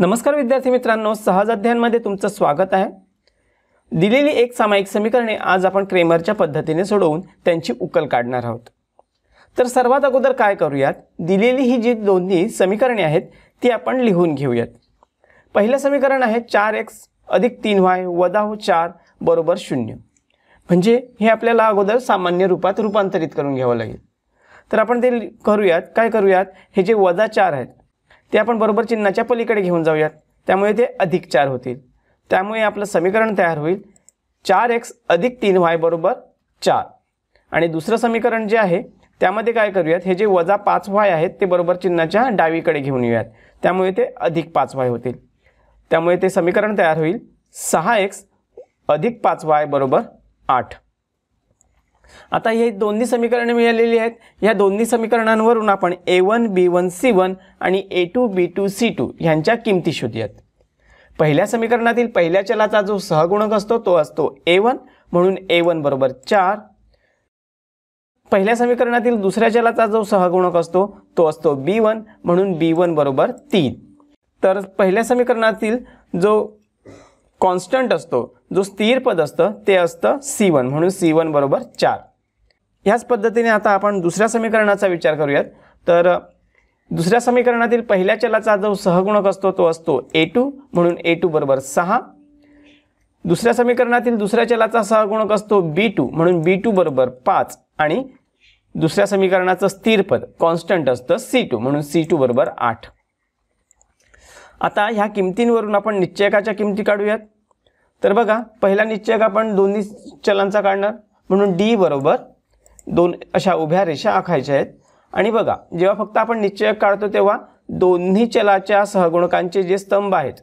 नमस्कार विद्यार्थी मित्रांनो सहज अध्ययनमध्ये तुमचं स्वागत आहे दिलेली एक सामायिक समीकरणे आज आपण क्रेमरच्या पद्धतीने सोडवून त्यांची उकल काढणार आहोत तर सर्वात अगोदर काय करूयात दिलेली ही जी दोन्ही समीकरणे आहेत ती आपण लिहून घेऊयात पहिलं समीकरण आहे चार एक्स अधिक तीन वाय वदा हो चार बरोबर शून्य म्हणजे हे आपल्याला अगोदर सामान्य रूपात रूपांतरित करून घ्यावं लागेल तर आपण ते करूयात काय करूयात हे जे वजा चार आहेत ते आपण बरोबर चिन्हाच्या पलीकडे घेऊन जाऊयात त्यामुळे ते अधिक चार होतील त्यामुळे आपलं समीकरण तयार होईल चार एक्स अधिक तीन वाय बरोबर चार आणि दुसरं समीकरण जे आहे त्यामध्ये काय करूयात हे जे वजा पाच वाय आहेत ते बरोबर चिन्हाच्या डावीकडे घेऊन येऊयात त्यामुळे ते अधिक पाच वाय होतील त्यामुळे ते समीकरण तयार होईल सहा एक्स अधिक पाच वाय बरोबर आठ आता हे दोन्ही समीकरणे मिळालेली आहेत या दोन्ही समीकरणांवरून आपण A one B one C one आणि A two B two C two ह्यांच्या किमती शोधूयात पहिल्या समीकरणातील पहिल्या चलाचा जो सहगुणक असतो तो असतो ए वन म्हणून ए वन बरोबर चार पहिल्या समीकरणातील दुसऱ्या चलाचा जो सहगुणक असतो तो असतो बी वन म्हणून बी वन बरोबर तीन तर पहिल्या समीकरणातील जो कॉन्स्टंट असतो जो स्थिर पद असतं ते असतं सी वन म्हणून सी वन बरोबर चार ह्याच पद्धतीने आता आपण दुसऱ्या समीकरणाचा विचार करूयात तर दुसऱ्या समीकरणातील पहिल्या चलाचा जो सहगुणक असतो तो असतो ए टू म्हणून ए टू बरोबर सहा दुसऱ्या समीकरणातील दुसऱ्या चलाचा सहगुणक असतो बी टू म्हणून बी टू बरोबर पाच आणि दुसऱ्या समीकरणाचं स्थिर पद कॉन्स्टंट असतं सी टू म्हणून सी टू बरोबर आठ आता ह्या किमतींवरून आपण निश्चयकाच्या किमती काढूयात तर बघा पहिला निश्चयक आपण दोन्ही चलांचा काढणार म्हणून डी बरोबर दोन अशा उभ्या रेषा आखायच्या आहेत आणि बघा जेव्हा फक्त आपण निश्चयक काढतो तेव्हा दोन्ही चलाच्या सहगुणकांचे जे स्तंभ आहेत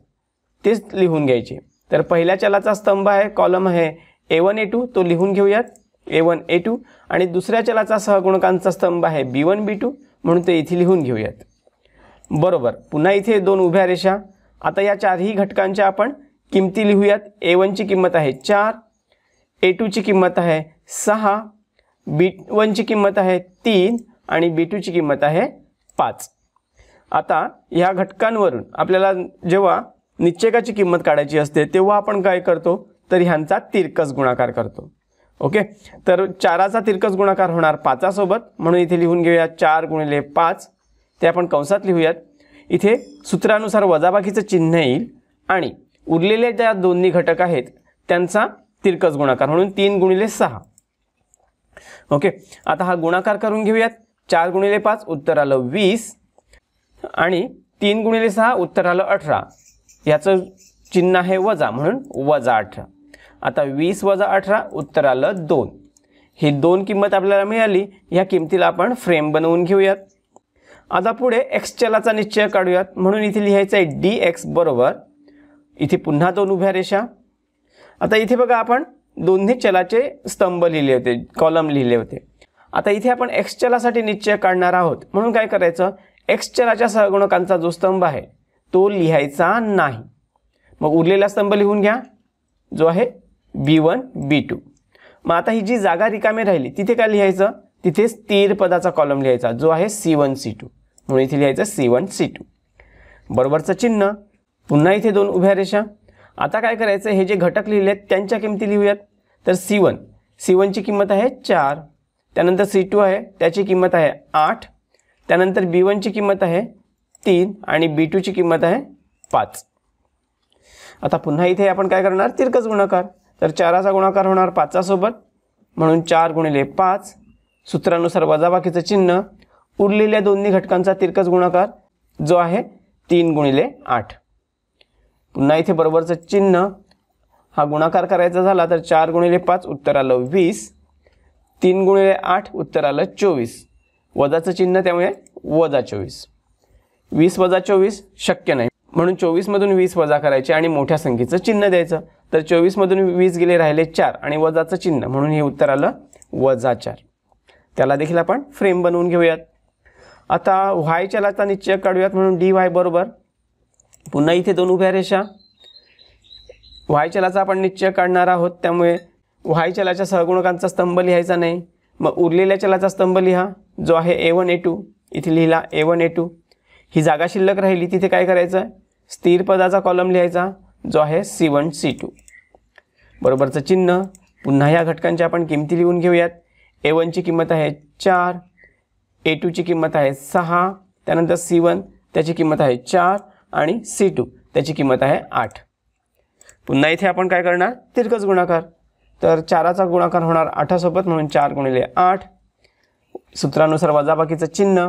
तेच लिहून घ्यायचे तर पहिल्या चलाचा स्तंभ आहे कॉलम आहे ए वन ए टू तो लिहून घेऊयात ए वन ए टू आणि दुसऱ्या चलाचा सहगुणकांचा स्तंभ आहे बी वन बी टू म्हणून ते इथे लिहून घेऊयात बरोबर पुन्हा इथे दोन उभ्या रेषा आता या चारही घटकांच्या आपण किमती लिहूयात ए वनची किंमत आहे चार ए टूची किंमत आहे सहा बी वनची किंमत आहे तीन आणि बी टूची किंमत आहे पाच आता ह्या घटकांवरून आपल्याला जेव्हा निश्चयकाची किंमत काढायची असते तेव्हा आपण काय करतो तर ह्यांचा तिरकस गुणाकार करतो ओके तर चाराचा तिरकस गुणाकार होणार पाचासोबत म्हणून इथे लिहून घेऊया चार गुणिले पाच ते आपण कंसात लिहूयात इथे सूत्रानुसार वजाबाकीचं चिन्ह येईल आणि उरलेले ज्या दोन्ही घटक आहेत त्यांचा तिरकस गुणाकार म्हणून तीन गुणिले सहा ओके आता हा गुणाकार करून घेऊयात चार गुणिले पाच उत्तर आलं वीस आणि तीन गुणिले सहा उत्तर आलं अठरा याचं चिन्ह आहे वजा म्हणून वजा अठरा आता वीस वजा अठरा उत्तर आलं दोन ही दोन किंमत आपल्याला मिळाली या किमतीला आपण फ्रेम बनवून घेऊयात आता पुढे एक्स चलाचा निश्चय काढूयात म्हणून इथे लिहायचं आहे डी एक्स बरोबर इथे पुन्हा दोन उभ्या रेषा आता इथे बघा आपण दोन्ही चलाचे स्तंभ लिहिले होते कॉलम लिहिले होते आता इथे आपण एक्स चलासाठी निश्चय काढणार आहोत म्हणून काय करायचं एक्स चलाच्या सहगुणकांचा जो स्तंभ आहे तो लिहायचा नाही मग उरलेला स्तंभ लिहून घ्या जो आहे बी वन बी टू मग आता ही जी जागा रिकामी राहिली तिथे काय लिहायचं तिथे स्थिर पदाचा कॉलम लिहायचा जो आहे सी वन सी टू म्हणून इथे लिहायचं सी वन सी टू बरोबरचं चिन्ह पुन्हा इथे दोन उभ्या रेषा आता काय करायचं हे जे घटक लिहिले आहेत त्यांच्या किमती लिहूयात तर सी वन सी वनची किंमत आहे चार त्यानंतर सी टू आहे त्याची किंमत आहे आठ त्यानंतर बी वनची किंमत आहे तीन आणि बी टूची किंमत आहे पाच आता पुन्हा इथे आपण काय करणार तिरकस गुणाकार तर चाराचा गुणाकार होणार पाचासोबत म्हणून चार गुणिले पाच सूत्रानुसार वजाबाकीचं चिन्ह उरलेल्या दोन्ही घटकांचा तिरकस गुणाकार जो आहे तीन गुणिले आठ पुन्हा इथे बरोबरचं चिन्ह हा गुणाकार करायचा झाला तर चार गुणिले पाच उत्तर आलं वीस तीन गुणिले आठ उत्तर आलं चोवीस वजाचं चिन्ह त्यामुळे वजा चोवीस वीस वजा चोवीस शक्य नाही म्हणून चोवीसमधून वीस वजा करायचे आणि मोठ्या संख्येचं चिन्ह द्यायचं तर चोवीसमधून वीस गेले राहिले चार आणि वजाचं चिन्ह म्हणून हे उत्तर आलं वजा चार त्याला देखील आपण फ्रेम बनवून घेऊयात आता व्हायच्या निश्चय निश्चय काढूयात म्हणून डी वाय बरोबर पुन्हा इथे दोन उभ्या रेषा व्हायचलाचा आपण निश्चय काढणार आहोत त्यामुळे व्हायचलाच्या सहगुणकांचा स्तंभ लिहायचा नाही मग उरलेल्या चलाचा स्तंभ लिहा जो आहे ए वन ए टू इथे लिहिला ए वन ए टू ही जागा शिल्लक राहिली तिथे काय करायचं स्थिर पदाचा कॉलम लिहायचा जो आहे सी वन सी टू बरोबरचं चिन्ह पुन्हा या घटकांच्या आपण किमती लिहून घेऊयात ए वनची किंमत आहे चार ए टूची किंमत आहे सहा त्यानंतर सी वन त्याची किंमत आहे चार आणि सी टू त्याची किंमत आहे आठ पुन्हा इथे आपण काय करणार तिरकस गुणाकार तर चाराचा गुणाकार होणार आठासोबत म्हणून चार गुणिले आठ सूत्रानुसार वजाबाकीचं चिन्ह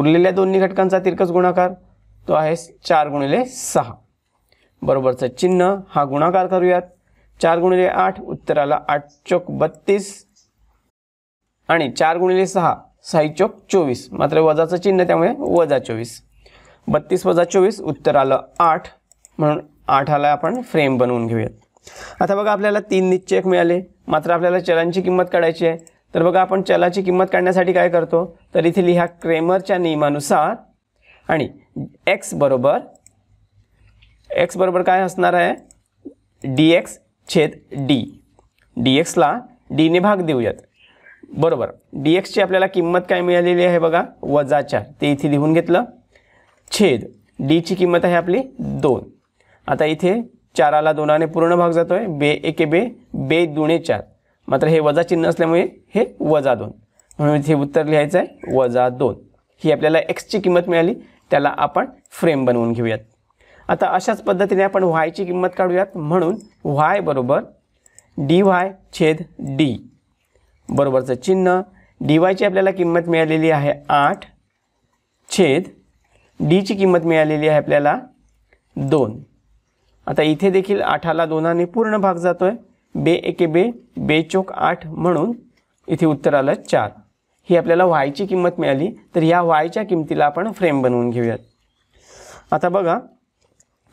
उरलेल्या दोन्ही घटकांचा तिरकस गुणाकार तो आहे चार गुणिले सहा बरोबरचं चिन्ह हा गुणाकार करूयात चार गुणिले आठ उत्तराला आठ चोक बत्तीस आणि चार गुणिले सहा चौक चोवीस मात्र वजाचं चिन्ह त्यामुळे वजा चोवीस बत्तीस वजा चोवीस उत्तर आलं आठ म्हणून आठाला आपण फ्रेम बनवून घेऊयात आता बघा आपल्याला तीन निश्चयक मिळाले मात्र आपल्याला चलांची किंमत काढायची आहे तर बघा आपण चलाची किंमत काढण्यासाठी काय करतो तर इथे लिहा क्रेमरच्या नियमानुसार आणि एक्स बरोबर एक्स बरोबर काय असणार आहे डी एक्स छेद डी डी एक्सला डीने भाग देऊयात बरोबर डी एक्सची आपल्याला किंमत काय मिळालेली आहे बघा वजा चार ते इथे लिहून घेतलं छेद डीची किंमत आहे आपली दोन आता इथे चाराला दोनाने पूर्ण भाग जातो आहे बे एके बे बे दुणे चार मात्र हे वजा चिन्ह असल्यामुळे हे वजा दोन म्हणून इथे उत्तर लिहायचं आहे वजा दोन ही आपल्याला एक्सची किंमत मिळाली त्याला आपण फ्रेम बनवून घेऊयात आता अशाच पद्धतीने आपण व्हायची किंमत काढूयात म्हणून व्हाय बरोबर डी व्हाय छेद डी बरोबरचं चिन्ह डी वायची आपल्याला किंमत मिळालेली आहे आठ छेद डीची किंमत मिळालेली आहे आपल्याला दोन आता इथे देखील आठाला दोनाने पूर्ण भाग जातो आहे बे एके बे बे चोक आठ म्हणून इथे उत्तर आलं चार ही आपल्याला व्हायची किंमत मिळाली तर या वायच्या किंमतीला आपण फ्रेम बनवून घेऊयात आता बघा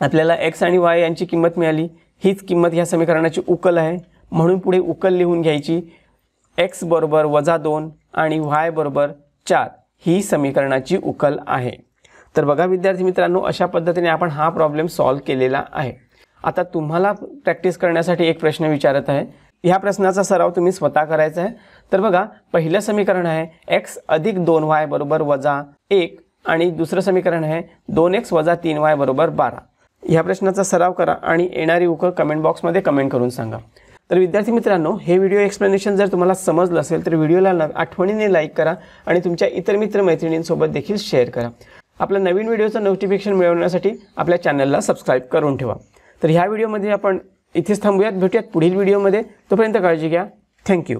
आपल्याला एक्स आणि वाय यांची किंमत मिळाली हीच किंमत ह्या समीकरणाची उकल आहे म्हणून पुढे उकल लिहून घ्यायची एक्स बरोबर वजा दोन आणि वाय बरोबर चार ही समीकरणाची उकल आहे तर बघा विद्यार्थी मित्रांनो अशा पद्धतीने आपण हा प्रॉब्लेम सॉल्व केलेला आहे आता तुम्हाला प्रॅक्टिस करण्यासाठी एक प्रश्न विचारत आहे ह्या प्रश्नाचा सराव तुम्ही स्वतः करायचा आहे तर बघा पहिलं समीकरण आहे एक्स अधिक दोन वाय बरोबर वजा एक आणि दुसरं समीकरण आहे दोन एक्स वजा तीन वाय बरोबर बारा ह्या प्रश्नाचा सराव करा आणि येणारी उकल कमेंट बॉक्समध्ये कमेंट करून सांगा तर विद्यार्थी मित्रांनो हे व्हिडिओ एक्सप्लेनेशन जर तुम्हाला समजलं असेल तर व्हिडिओला आठवणीने लाईक करा आणि तुमच्या इतर मित्रमैत्रिणींसोबत देखील शेअर करा आपल्या नवीन व्हिडिओचं नोटिफिकेशन मिळवण्यासाठी आपल्या चॅनलला सबस्क्राईब करून ठेवा तर ह्या व्हिडिओमध्ये आपण इथेच थांबूयात भेटूयात पुढील व्हिडिओमध्ये तोपर्यंत काळजी घ्या थँक्यू